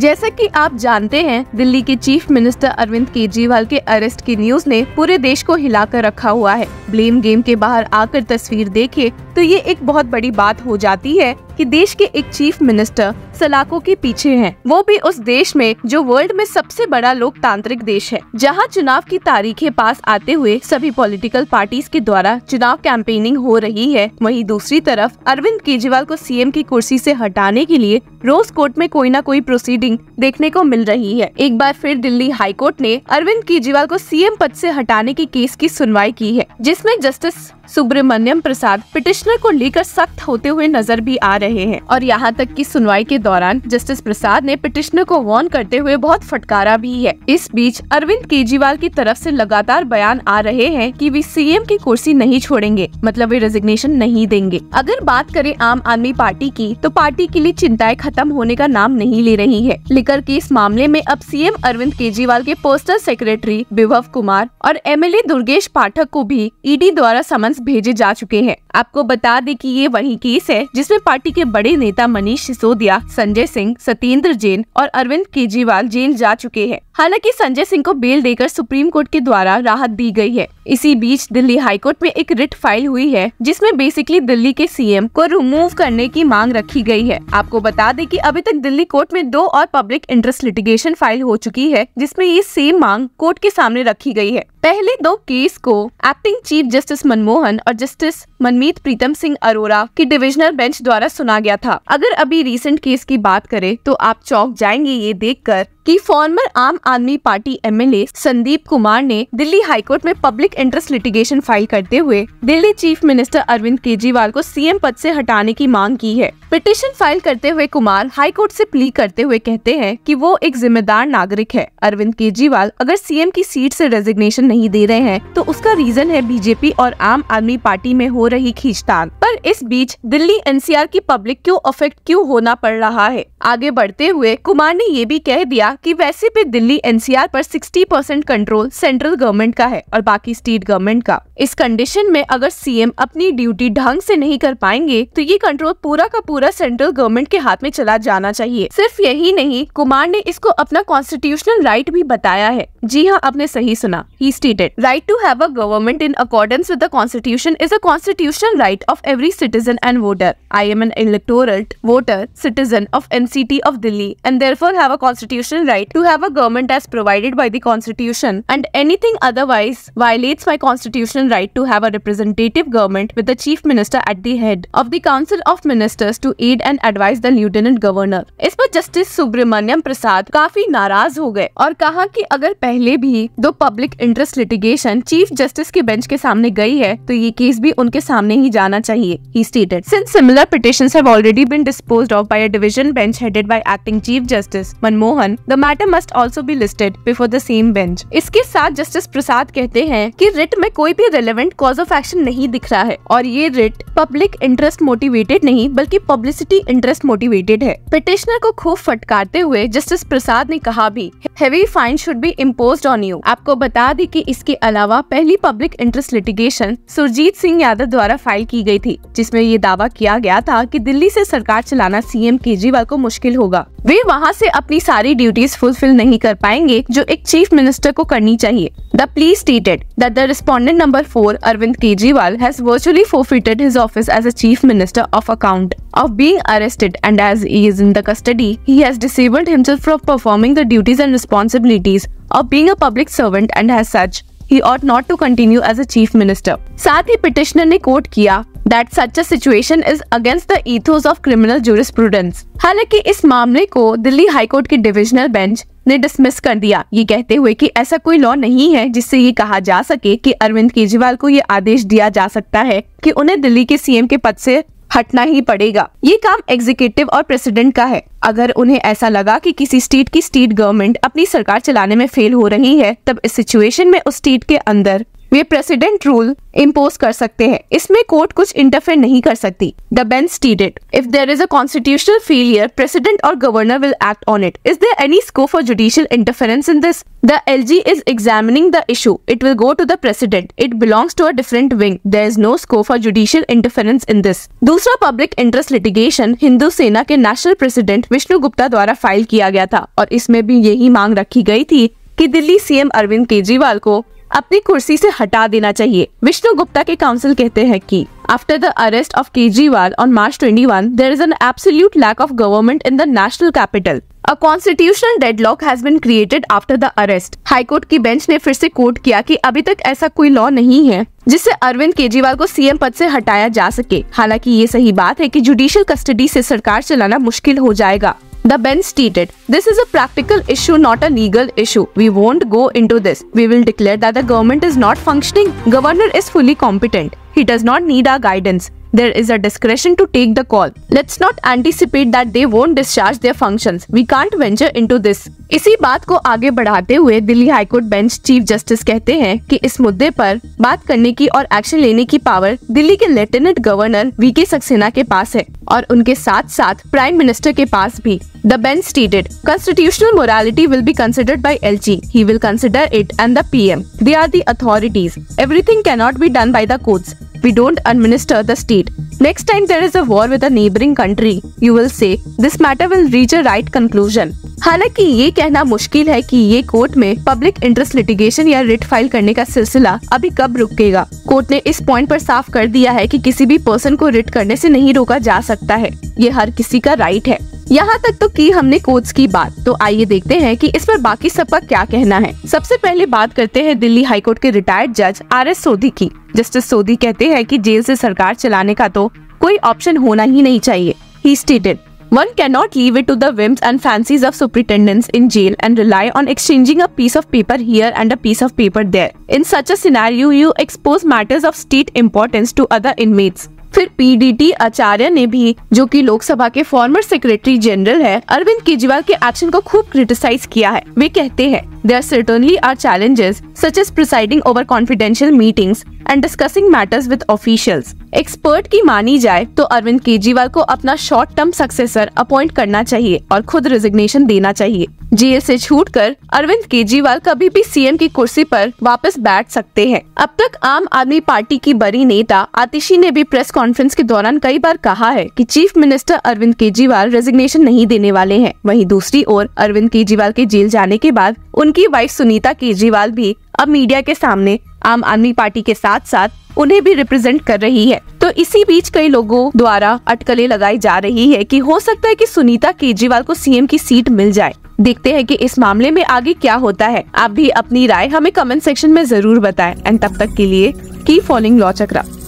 जैसा कि आप जानते हैं दिल्ली के चीफ मिनिस्टर अरविंद केजरीवाल के अरेस्ट की न्यूज ने पूरे देश को हिलाकर रखा हुआ है ब्लेम गेम के बाहर आकर तस्वीर देखे तो ये एक बहुत बड़ी बात हो जाती है कि देश के एक चीफ मिनिस्टर सलाखों के पीछे हैं वो भी उस देश में जो वर्ल्ड में सबसे बड़ा लोकतांत्रिक देश है जहां चुनाव की तारीखें पास आते हुए सभी पॉलिटिकल पार्टीज के द्वारा चुनाव कैंपेनिंग हो रही है वहीं दूसरी तरफ अरविंद केजरीवाल को सीएम की कुर्सी से हटाने के लिए रोज कोर्ट में कोई ना कोई प्रोसीडिंग देखने को मिल रही है एक बार फिर दिल्ली हाईकोर्ट ने अरविंद केजरीवाल को सीएम पद से हटाने के केस की सुनवाई की है जिसमें जस्टिस सुब्रमण्यम प्रसाद पिटिशनर को लेकर सख्त होते हुए नजर भी आ रहे हैं और यहाँ तक कि सुनवाई के दौरान जस्टिस प्रसाद ने पिटिशनर को वार्न करते हुए बहुत फटकारा भी है इस बीच अरविंद केजरीवाल की तरफ से लगातार बयान आ रहे हैं कि वे सीएम की कुर्सी नहीं छोड़ेंगे मतलब वे रेजिग्नेशन नहीं देंगे अगर बात करें आम आदमी पार्टी की तो पार्टी के लिए चिंताएं खत्म होने का नाम नहीं ले रही है लेकर के इस मामले में अब सीएम अरविंद केजरीवाल के पोस्टल सेक्रेटरी विभव कुमार और एमएलए दुर्गेश पाठक को भी ईडी e द्वारा समन भेजे जा चुके हैं आपको बता दें कि ये वही केस है जिसमें पार्टी के बड़े नेता मनीष सिसोदिया संजय सिंह सत्येंद्र जैन और अरविंद केजरीवाल जेल जा चुके हैं हालांकि संजय सिंह को बेल देकर सुप्रीम कोर्ट के द्वारा राहत दी गई है इसी बीच दिल्ली हाईकोर्ट में एक रिट फाइल हुई है जिसमें बेसिकली दिल्ली के सीएम को रिमूव करने की मांग रखी गई है आपको बता दें कि अभी तक दिल्ली कोर्ट में दो और पब्लिक इंटरेस्ट लिटिगेशन फाइल हो चुकी है जिसमें ये सेम मांग कोर्ट के सामने रखी गई है पहले दो केस को एक्टिंग चीफ जस्टिस मनमोहन और जस्टिस मनमी अमित प्रीतम सिंह अरोरा की डिविजनल बेंच द्वारा सुना गया था अगर अभी रिसेंट केस की बात करें तो आप चौक जाएंगे ये देखकर कि फॉर्मर आम आदमी पार्टी एमएलए संदीप कुमार ने दिल्ली हाईकोर्ट में पब्लिक इंटरेस्ट लिटिगेशन फाइल करते हुए दिल्ली चीफ मिनिस्टर अरविंद केजरीवाल को सीएम पद से हटाने की मांग की है पिटिशन फाइल करते हुए कुमार हाईकोर्ट से प्ली करते हुए कहते हैं कि वो एक जिम्मेदार नागरिक है अरविंद केजरीवाल अगर सीएम की सीट से रेजिग्नेशन नहीं दे रहे हैं तो उसका रीजन है बीजेपी और आम आदमी पार्टी में हो रही खींचतान पर इस बीच दिल्ली एनसीआर की पब्लिक क्यों अफेक्ट क्यों होना पड़ रहा है आगे बढ़ते हुए कुमार ने ये भी कह दिया बताया कि वैसे भी दिल्ली एनसीआर पर 60 परसेंट कंट्रोल सेंट्रल गवर्नमेंट का है और बाकी स्टेट गवर्नमेंट का इस कंडीशन में अगर सीएम अपनी ड्यूटी ढंग से नहीं कर पाएंगे तो ये कंट्रोल पूरा का पूरा सेंट्रल गवर्नमेंट के हाथ में चला जाना चाहिए सिर्फ यही नहीं कुमार ने इसको अपना कॉन्स्टिट्यूशनल राइट भी बताया है जी हाँ आपने सही सुना he stated right to have a government in accordance with the constitution is a constitutional right of every citizen and voter I am an electoral voter citizen of NCT of Delhi and therefore have a constitutional constitutional right to have a government as provided by the constitution and anything otherwise violates my constitutional right to have a representative government with the chief minister at the head of the council of ministers to aid and advise the lieutenant governor is पर justice Subramaniam prasad kafi naraz ho gaye aur kaha ki agar pehle bhi do public interest litigation chief justice ke bench ke samne gayi hai to ye case bhi unke samne hi jana chahiye he stated since similar petitions have already been disposed of by a division bench headed by acting chief justice manmohan the the matter must also be listed before the same bench इसके साथ justice प्रसाद कहते हैं कि writ में कोई भी relevant cause of action नहीं दिख रहा है और ये रिट पब्लिक इंटरेस्ट मोटिवेटेड नहीं बल्कि पब्लिसिटी इंटरेस्ट मोटिवेटेड है पिटिशनर को खूब फटकारते हुए जस्टिस प्रसाद ने कहा भी heavy fine should be impose on you आपको बता दी की इसके अलावा पहली public interest litigation Surjeet Singh Yadav द्वारा फाइल की गयी थी जिसमे ये दावा किया गया था कि दिल्ली ऐसी सरकार चलाना सीएम केजरीवाल को मुश्किल होगा वे वहाँ से अपनी सारी ड्यूटी ड्यूटीज फुलफिल नहीं कर पाएंगे जो एक चीफ मिनिस्टर को करनी चाहिए the police stated that the respondent number four Arvind Kejriwal has virtually forfeited his office as a chief minister of account of being arrested and as he is in the custody he has disabled himself from performing the duties and responsibilities of being a public servant and has such he ought not to continue as a chief minister साथ ही petitioner ने court किया that such a situation is against the ethos of criminal jurisprudence. हालांकि इस मामले को Delhi high court की divisional bench ने डिसमिस कर दिया ये कहते हुए कि ऐसा कोई लॉ नहीं है जिससे ये कहा जा सके कि अरविंद केजरीवाल को ये आदेश दिया जा सकता है कि उन्हें दिल्ली के सीएम के पद से हटना ही पड़ेगा ये काम एग्जीक्यूटिव और प्रेसिडेंट का है अगर उन्हें ऐसा लगा कि किसी स्टेट की स्टेट गवर्नमेंट अपनी सरकार चलाने में फेल हो रही है तब इस सिचुएशन में उस स्टेट के अंदर वे प्रेसिडेंट रूल इम्पोज कर सकते हैं इसमें कोर्ट कुछ इंटरफेयर नहीं कर सकती the bench stated if there is a constitutional failure president और governor will act on it is there any scope for judicial interference in this the L G is examining the issue it will go to the president it belongs to a different wing there is no scope for judicial interference in this दूसरा public interest litigation Hindu Sena के national president Vishnu Gupta द्वारा file किया गया था और इसमें भी यही मांग रखी गई थी कि दिल्ली सीएम अरविंद केजरीवाल को अपनी कुर्सी से हटा देना चाहिए विष्णु गुप्ता के काउंसिल कहते हैं कि after the arrest of Kejriwal on March 21 one there is an absolute lack of government in the national capital a constitutional deadlock has been created after the arrest high court की बेंच ने फिर से कोर्ट किया कि अभी तक ऐसा कोई लॉ नहीं है जिससे अरविंद केजरीवाल को सीएम पद से हटाया जा सके हालांकि ये सही बात है कि जुडिशियल कस्टडी से सरकार चलाना मुश्किल हो जाएगा The bench stated, This is a practical issue, not a legal issue. We won't go into this. We will declare that the government is not functioning. Governor is fully competent. He does not need our guidance. there is a discretion to take the call. Let's not anticipate that they won't discharge their functions. We can't venture into this. इसी बात को आगे बढ़ाते हुए Delhi high court bench chief justice कहते हैं कि इस मुद्दे पर बात करने की और एक्शन लेने की पावर दिल्ली के लेफ्टिनेंट गवर्नर वी के सक्सेना के पास है और उनके साथ साथ प्राइम मिनिस्टर के पास भी the bench stated constitutional morality will be considered by LG. He will consider it and the PM. They are the authorities. Everything cannot be done by the courts. We don't administer the state. Next time there is a war with a neighboring country, you will say this matter will reach a right conclusion. हालांकि ये कहना मुश्किल है कि ये court में public interest litigation या writ file करने का सिलसिला अभी कब रुकेगा कोर्ट ने इस पॉइंट पर साफ कर दिया है कि किसी भी पर्सन को रिट करने से नहीं रोका जा सकता है ये हर किसी का राइट है यहाँ तक तो की हमने कोच की बात तो आइए देखते हैं कि इस पर बाकी सबका क्या कहना है सबसे पहले बात करते हैं दिल्ली हाईकोर्ट के रिटायर्ड जज आर एस सोधी की जस्टिस सोधी कहते हैं कि जेल से सरकार चलाने का तो कोई ऑप्शन होना ही नहीं चाहिए he stated one can not leave it to whims and fancies of superintendents in jail and rely on exchanging a piece of paper here and a piece of paper there in such a scenario you expose matters of state importance to other inmates फिर PDT Achary ने भी जो कि लोकसभा के former secretary general है अरविंद केजरीवाल के action को खूब क्रिटिसाइज किया है वे कहते हैं There certainly are challenges, such as presiding over confidential meetings and discussing matters with officials expert की मानी जाए तो अरविंद केजरीवाल को अपना शॉर्ट टर्म सक्सेसर अपॉइंट करना चाहिए और खुद रिजिग्नेशन देना चाहिए जेल से छूटकर अरविंद केजरीवाल कभी भी सीएम की कुर्सी पर वापस बैठ सकते हैं अब तक आम आदमी पार्टी की बड़ी नेता आतिशी ने भी प्रेस कॉन्फ्रेंस के दौरान कई बार कहा है कि chief minister Arvind Kejriwal resignation नहीं देने वाले हैं वहीं दूसरी ओर अरविंद केजरीवाल के जेल जाने के बाद उनकी वाइफ सुनीता केजरीवाल भी अब मीडिया के सामने आम आदमी पार्टी के साथ साथ उन्हें भी रिप्रेजेंट कर रही है तो इसी बीच कई लोगों द्वारा अटकलें लगाई जा रही है कि हो सकता है कि सुनीता केजरीवाल को सीएम की सीट मिल जाए देखते हैं कि इस मामले में आगे क्या होता है आप भी अपनी राय हमें कमेंट सेक्शन में जरूर बताएं एंड तब तक के लिए की फॉलोइंग लॉ चक्रा